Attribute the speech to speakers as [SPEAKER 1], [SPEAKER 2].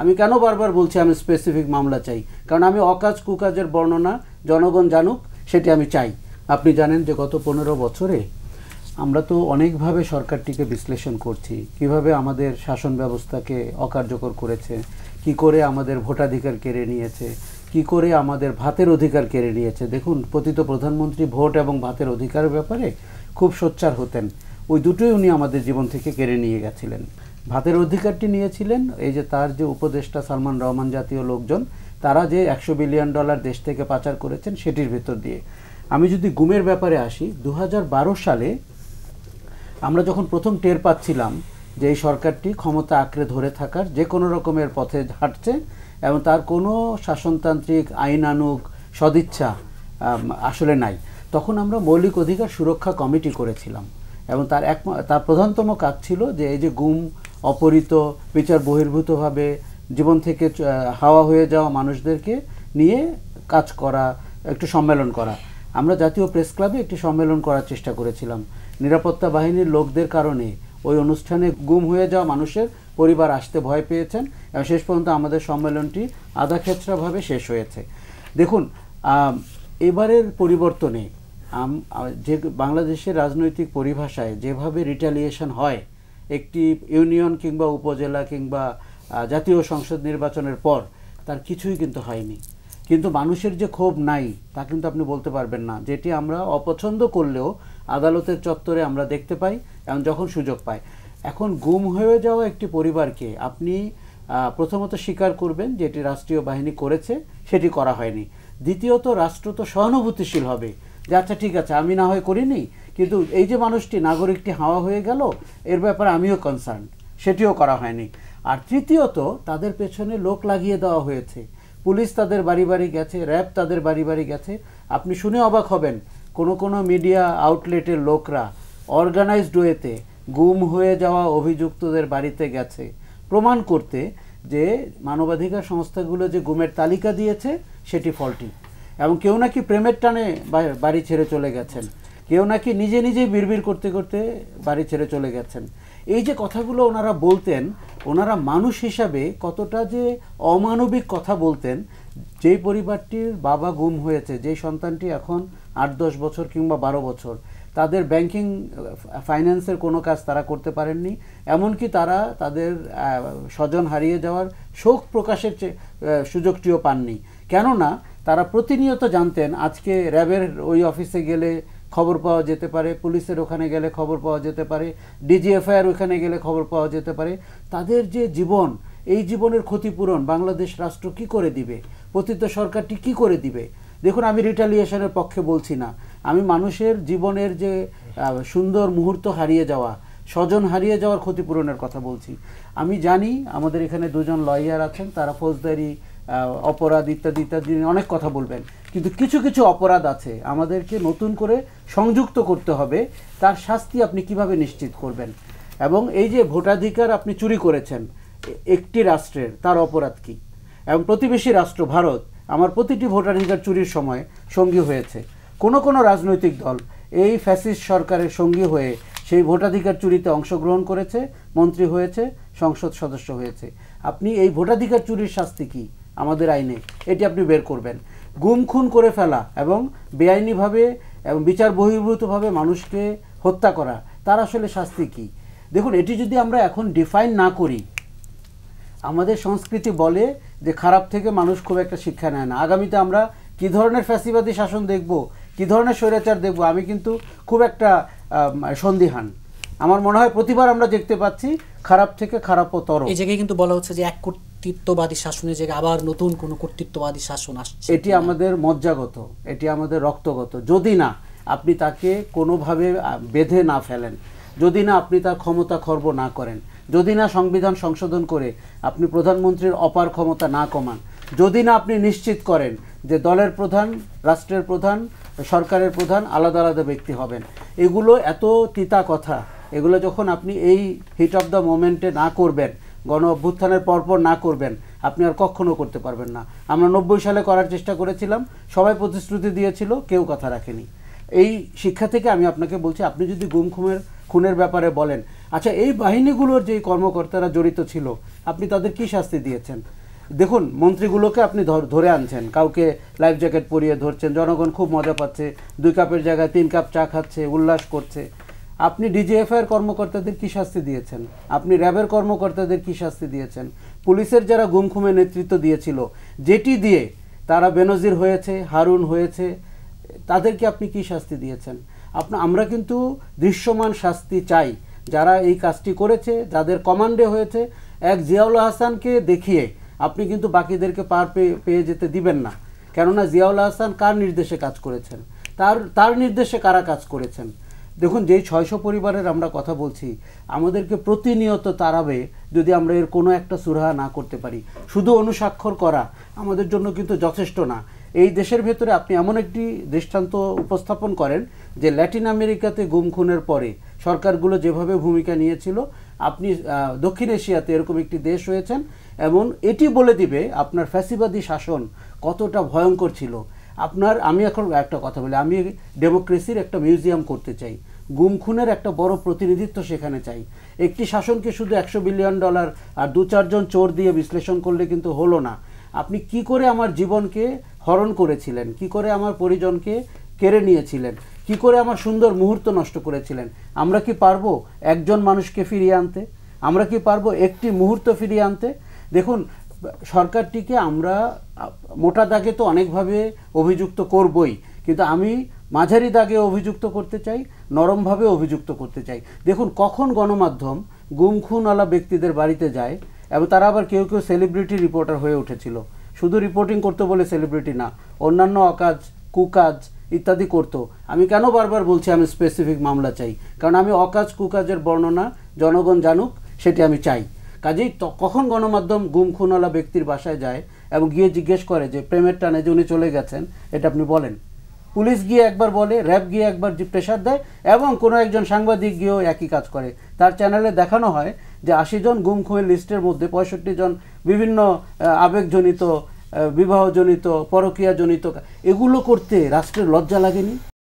[SPEAKER 1] আমি কেন বারবার বলছি আমি স্পেসিফিক মামলা চাই কারণ আমি অকাজ কুকাজের বর্ণনা জনগণ জানুক সেটি আমি চাই আপনি জানেন যে গত পনেরো বছরে আমরা তো অনেকভাবে সরকারটিকে বিশ্লেষণ করছি কিভাবে আমাদের শাসন ব্যবস্থাকে অকার্যকর করেছে কি করে আমাদের ভোটাধিকার কেড়ে নিয়েছে কি করে আমাদের ভাতের অধিকার কেড়ে নিয়েছে দেখুন পতিত প্রধানমন্ত্রী ভোট এবং ভাতের অধিকারের ব্যাপারে খুব সোচ্চার হতেন ওই দুটোই উনি আমাদের জীবন থেকে কেড়ে নিয়ে গেছিলেন ভাতের অধিকারটি নিয়েছিলেন এই যে তার যে উপদেষ্টা সালমান রহমান জাতীয় লোকজন তারা যে একশো বিলিয়ন ডলার দেশ থেকে পাচার করেছেন সেটির ভেতর দিয়ে আমি যদি গুমের ব্যাপারে আসি দু সালে আমরা যখন প্রথম টের পাচ্ছিলাম যে এই সরকারটি ক্ষমতা আঁকড়ে ধরে থাকার যে কোনো রকমের পথে হাঁটছে এবং তার কোনো শাসনতান্ত্রিক আইনানুগ সদিচ্ছা আসলে নাই তখন আমরা মৌলিক অধিকার সুরক্ষা কমিটি করেছিলাম এবং তার এক তার প্রধানতম কাজ ছিল যে এই যে গুম অপহৃত বিচার বহির্ভূতভাবে জীবন থেকে হাওয়া হয়ে যাওয়া মানুষদেরকে নিয়ে কাজ করা একটু সম্মেলন করা আমরা জাতীয় প্রেস ক্লাবে একটি সম্মেলন করার চেষ্টা করেছিলাম নিরাপত্তা বাহিনীর লোকদের কারণে ওই অনুষ্ঠানে গুম হয়ে যাওয়া মানুষের পরিবার আসতে ভয় পেয়েছেন এবং শেষ পর্যন্ত আমাদের সম্মেলনটি আধাক্ষেত্রাভাবে শেষ হয়েছে দেখুন এবারের পরিবর্তনে যে বাংলাদেশের রাজনৈতিক পরিভাষায় যেভাবে রিটালিয়েশন হয় একটি ইউনিয়ন কিংবা উপজেলা কিংবা জাতীয় সংসদ নির্বাচনের পর তার কিছুই কিন্তু হয়নি কিন্তু মানুষের যে ক্ষোভ নাই তা কিন্তু আপনি বলতে পারবেন না যেটি আমরা অপছন্দ করলেও আদালতের চত্বরে আমরা দেখতে পাই এবং যখন সুযোগ পাই এখন গুম হয়ে যাওয়া একটি পরিবারকে আপনি প্রথমত স্বীকার করবেন যেটি রাষ্ট্রীয় বাহিনী করেছে সেটি করা হয়নি দ্বিতীয়ত রাষ্ট্র তো সহানুভূতিশীল হবে যে আচ্ছা ঠিক আছে আমি না হয় করিনি কিন্তু এই যে মানুষটি নাগরিকটি হাওয়া হয়ে গেল এর ব্যাপারে আমিও কনসার্ন সেটিও করা হয়নি আর তৃতীয়ত তাদের পেছনে লোক লাগিয়ে দেওয়া হয়েছে পুলিশ তাদের বাড়ি বাড়ি গেছে র্যাব তাদের বাড়ি বাড়ি গেছে আপনি শুনে অবাক হবেন কোনো কোনো মিডিয়া আউটলেটের লোকরা অর্গানাইজড ওয়েতে গুম হয়ে যাওয়া অভিযুক্তদের বাড়িতে গেছে প্রমাণ করতে যে মানবাধিকার সংস্থাগুলো যে গুমের তালিকা দিয়েছে সেটি ফলটি এবং কেউ নাকি প্রেমের টানে বাড়ি ছেড়ে চলে গেছেন কেউ নাকি নিজে নিজে বিড়বিড় করতে করতে বাড়ি ছেড়ে চলে গেছেন এই যে কথাগুলো ওনারা বলতেন ওনারা মানুষ হিসাবে কতটা যে অমানবিক কথা বলতেন যেই পরিবারটির বাবা গুম হয়েছে যেই সন্তানটি এখন আট দশ বছর কিংবা বারো বছর তাদের ব্যাংকিং ফাইন্যান্সের কোনো কাজ তারা করতে পারেননি এমনকি তারা তাদের স্বজন হারিয়ে যাওয়ার শোক প্রকাশের সুযোগটিও পাননি কেননা তারা প্রতিনিয়ত জানতেন আজকে র্যাবের ওই অফিসে গেলে খবর পাওয়া যেতে পারে পুলিশের ওখানে গেলে খবর পাওয়া যেতে পারে ডিজিএফআইয়ের ওখানে গেলে খবর পাওয়া যেতে পারে তাদের যে জীবন এই জীবনের ক্ষতিপূরণ বাংলাদেশ রাষ্ট্র কি করে দিবে পতিত সরকারটি কি করে দিবে দেখুন আমি রিটালিয়েশনের পক্ষে বলছি না আমি মানুষের জীবনের যে সুন্দর মুহূর্ত হারিয়ে যাওয়া স্বজন হারিয়ে যাওয়ার ক্ষতিপূরণের কথা বলছি আমি জানি আমাদের এখানে দুজন লয়ার আছেন তারা ফৌজদারি অপরাধ ইত্যাদি ইত্যাদি অনেক কথা বলবেন কিন্তু কিছু কিছু অপরাধ আছে আমাদেরকে নতুন করে সংযুক্ত করতে হবে তার শাস্তি আপনি কিভাবে নিশ্চিত করবেন এবং এই যে ভোটাধিকার আপনি চুরি করেছেন একটি রাষ্ট্রের তার অপরাধ কী এবং প্রতিবেশী রাষ্ট্র ভারত আমার প্রতিটি ভোটাধিকার চুরির সময় সঙ্গী হয়েছে কোনো কোনো রাজনৈতিক দল এই ফ্যাসিস্ট সরকারের সঙ্গী হয়ে সেই ভোটাধিকার চুরিতে অংশগ্রহণ করেছে মন্ত্রী হয়েছে সংসদ সদস্য হয়েছে আপনি এই ভোটাধিকার চুরির শাস্তি কী আমাদের আইনে এটি আপনি বের করবেন গুম খুন করে ফেলা এবং বেআইনিভাবে এবং বিচার বহির্ভূতভাবে মানুষকে হত্যা করা তার আসলে শাস্তি কি দেখুন এটি যদি আমরা এখন ডিফাইন না করি আমাদের সংস্কৃতি বলে যে খারাপ থেকে মানুষ খুব একটা শিক্ষা নেয় না আগামীতে আমরা কি ধরনের ফ্যাসিবাদী শাসন দেখব কি ধরনের স্বৈরাচার দেখব আমি কিন্তু খুব একটা সন্দিহান আমার মনে হয় প্রতিবার আমরা দেখতে পাচ্ছি খারাপ থেকে খারাপতর এই জায়গায় কিন্তু বলা হচ্ছে যে এক কর্তৃত্ববাদী শাসনের জায়গায় আবার নতুন কোনো কর্তৃত্ববাদী শাসন আসছে এটি আমাদের মজ্জাগত এটি আমাদের রক্তগত যদি না আপনি তাকে কোনোভাবে বেঁধে না ফেলেন যদি না আপনি তার ক্ষমতা খর্ব না করেন যদি না সংবিধান সংশোধন করে আপনি প্রধানমন্ত্রীর অপার ক্ষমতা না কমান যদি না আপনি নিশ্চিত করেন যে দলের প্রধান রাষ্ট্রের প্রধান সরকারের প্রধান আলাদা আলাদা ব্যক্তি হবেন এগুলো এত তিতা কথা এগুলো যখন আপনি এই হিট অফ দ্য মোমেন্টে না করবেন গণ অভ্যুত্থানের পরপর না করবেন আপনি আর কখনও করতে পারবেন না আমরা নব্বই সালে করার চেষ্টা করেছিলাম সবাই প্রতিশ্রুতি দিয়েছিল কেউ কথা রাখেনি এই শিক্ষা থেকে আমি আপনাকে বলছি আপনি যদি গুম খুনের ব্যাপারে বলেন আচ্ছা এই বাহিনীগুলোর যেই কর্মকর্তারা জড়িত ছিল আপনি তাদের কি শাস্তি দিয়েছেন দেখুন মন্ত্রীগুলোকে আপনি ধরে আনছেন কাউকে লাইফ জ্যাকেট পরিয়ে ধরছেন জনগণ খুব মজা পাচ্ছে দুই কাপের জায়গায় তিন কাপ চা খাচ্ছে উল্লাস করছে আপনি ডিজিএফআইয়ের কর্মকর্তাদের কী শাস্তি দিয়েছেন আপনি র্যাবের কর্মকর্তাদের কী শাস্তি দিয়েছেন পুলিশের যারা গুমখুমে নেতৃত্ব দিয়েছিল যেটি দিয়ে তারা বেনজির হয়েছে হারুন হয়েছে তাদেরকে আপনি কী শাস্তি দিয়েছেন আপনা আমরা কিন্তু দৃশ্যমান শাস্তি চাই যারা এই কাজটি করেছে যাদের কমান্ডে হয়েছে এক জিয়াউল হাসানকে দেখিয়ে আপনি কিন্তু বাকিদেরকে পার পেয়ে যেতে দিবেন না কেননা জিয়াউল হাসান কার নির্দেশে কাজ করেছেন তার তার নির্দেশে কারা কাজ করেছেন দেখুন যেই ছয়শো পরিবারের আমরা কথা বলছি আমাদেরকে প্রতিনিয়ত তারাবে যদি আমরা এর কোনো একটা সুরাহা না করতে পারি শুধু অনুস্বাক্ষর করা আমাদের জন্য কিন্তু যথেষ্ট না এই দেশের ভেতরে আপনি এমন একটি দৃষ্টান্ত উপস্থাপন করেন যে ল্যাটিন আমেরিকাতে গুম খুনের পরে সরকারগুলো যেভাবে ভূমিকা নিয়েছিল আপনি দক্ষিণ এশিয়াতে এরকম একটি দেশ হয়েছেন এবং এটি বলে দিবে আপনার ফ্যাসিবাদী শাসন কতটা ভয়ঙ্কর ছিল আপনার আমি এখন একটা কথা বলি আমি ডেমোক্রেসির একটা মিউজিয়াম করতে চাই গুম খুনের একটা বড় প্রতিনিধিত্ব সেখানে চাই একটি শাসনকে শুধু একশো বিলিয়ন ডলার আর দু চারজন চোর দিয়ে বিশ্লেষণ করলে কিন্তু হলো না আপনি কি করে আমার জীবনকে হরণ করেছিলেন কি করে আমার পরিজনকে কেড়ে নিয়েছিলেন কি করে আমার সুন্দর মুহূর্ত নষ্ট করেছিলেন আমরা কি পারবো একজন মানুষকে ফিরিয়ে আনতে আমরা কি পারবো একটি মুহূর্ত ফিরিয়ে আনতে দেখুন সরকারটিকে আমরা মোটা দাগে তো অনেকভাবে অভিযুক্ত করবই কিন্তু আমি মাঝারি দাগে অভিযুক্ত করতে চাই নরমভাবে অভিযুক্ত করতে চাই দেখুন কখন গণমাধ্যম গুমখুনওয়ালা ব্যক্তিদের বাড়িতে যায় এবং তারা আবার কেউ কেউ সেলিব্রিটি রিপোর্টার হয়ে উঠেছিল শুধু রিপোর্টিং করতে বলে সেলিব্রিটি না অন্যান্য অকাজ কুকাজ ইত্যাদি করত আমি কেন বারবার বলছি আমি স্পেসিফিক মামলা চাই কারণ আমি অকাজ কুকাজের বর্ণনা জনগণ জানুক সেটি আমি চাই কাজেই কখন গণমাধ্যম গুম খুনওয়ালা ব্যক্তির বাসায় যায় এবং গিয়ে জিজ্ঞেস করে যে প্রেমের টানে যে উনি চলে গেছেন এটা আপনি বলেন পুলিশ গিয়ে একবার বলে র্যাব গিয়ে একবার প্রেশার দেয় এবং কোনো একজন সাংবাদিক গিয়েও একই কাজ করে তার চ্যানেলে দেখানো হয় যে আশি জন গুম খুঁয়ে লিস্টের মধ্যে পঁয়ষট্টি জন বিভিন্ন আবেগজনিত বিবাহজনিত পরকীয়াজনিত এগুলো করতে রাষ্ট্রের লজ্জা লাগেনি